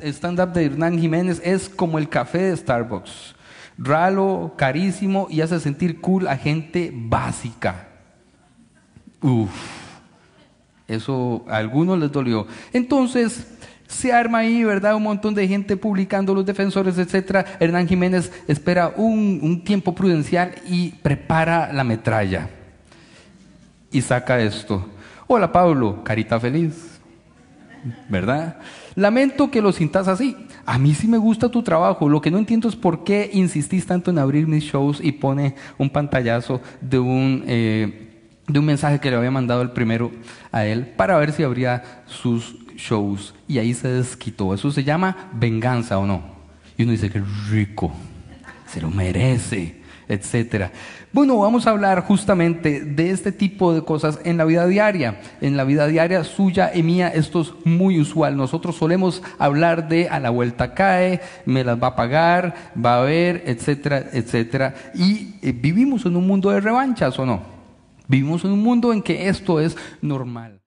stand-up de Hernán Jiménez es como el café de Starbucks. Ralo, carísimo y hace sentir cool a gente básica. Uf, eso a algunos les dolió. Entonces, se arma ahí, ¿verdad? Un montón de gente publicando los defensores, etcétera. Hernán Jiménez espera un tiempo prudencial y prepara la metralla. Y saca esto. Hola Pablo, carita feliz. ¿verdad? Lamento que lo sintas así. A mí sí me gusta tu trabajo. Lo que no entiendo es por qué insistís tanto en abrir mis shows y pone un pantallazo de un, eh, de un mensaje que le había mandado el primero a él para ver si abría sus shows. Y ahí se desquitó. Eso se llama venganza o no. Y uno dice que rico, se lo merece etcétera. Bueno, vamos a hablar justamente de este tipo de cosas en la vida diaria. En la vida diaria suya y mía esto es muy usual. Nosotros solemos hablar de a la vuelta cae, me las va a pagar, va a haber, etcétera, etcétera. Y eh, vivimos en un mundo de revanchas o no. Vivimos en un mundo en que esto es normal.